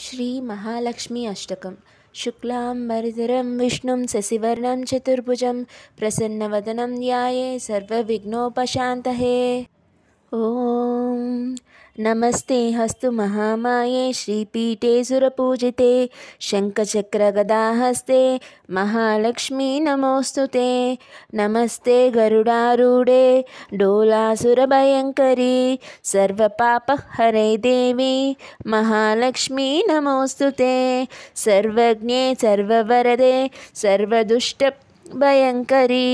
श्रीमहालक्ष्मी अष्टकं शुक्लां वरिधरं विष्णुं शशिवर्णं चतुर्भुजं प्रसन्नवदनं ध्याये सर्वविघ्नोपशान्तहे ॐ नमस्ते हस्तु महामाये सुरपूजिते शङ्खचक्रगदाहस्ते महालक्ष्मी नमोऽस्तु ते नमस्ते गरुडारूढे डोलासुरभयङ्करी सर्वपापहरे देवी महालक्ष्मी नमोऽस्तु ते सर्वज्ञे सर्ववरदे सर्वदुष्ट भयङ्करी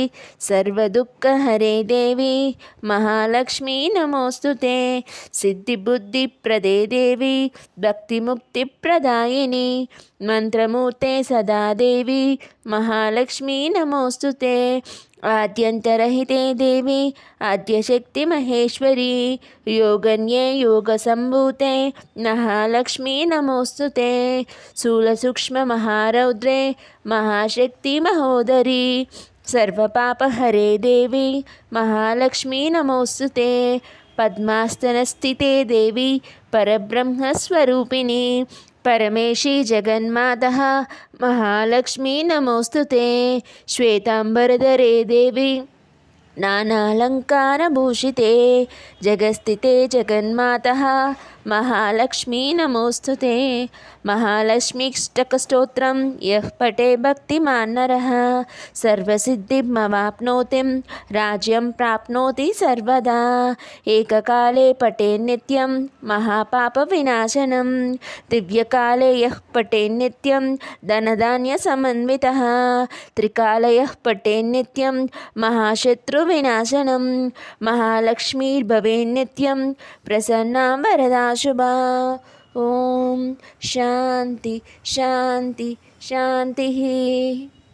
सर्वदुःखहरे देवी महालक्ष्मी नमोऽस्तु ते सिद्धिबुद्धिप्रदे देवी भक्तिमुक्तिप्रदायिनी मन्त्रमूर्ते सदा देवी महालक्ष्मी नमोऽस्तु ते आद्यन्तरहिते देवी आद्यशक्तिमहेश्वरी योगन्ये योगसम्भूते महालक्ष्मी ते शूलसूक्ष्ममहारौद्रे महाशक्तिमहोदरी सर्वपापहरे देवी महालक्ष्मी नमोस्तुते पद्मास्तनस्थिते देवी परब्रह्मस्वरूपिणी परमेशी जगन्मातः महालक्ष्मी नमोऽस्तु ते श्वेताम्बरधरे देवी नानालङ्कारभूषिते जगस्थिते जगन्मातः नमोऽस्तु ते महालक्ष्मीष्टकस्तोत्रं यः पटे भक्तिमान्नरः सर्वसिद्धिममाप्नोतिं राज्यं प्राप्नोति सर्वदा एककाले पटे नित्यं महापापविनाशनं दिव्यकाले यः नित्यं धनधान्यसमन्वितः त्रिकाले यः नित्यं महाशत्रु विनाशनं महालक्ष्मीर्भवेन्नित्यं प्रसन्नां वरदा शुभा ॐ शान्ति शांति शान्तिः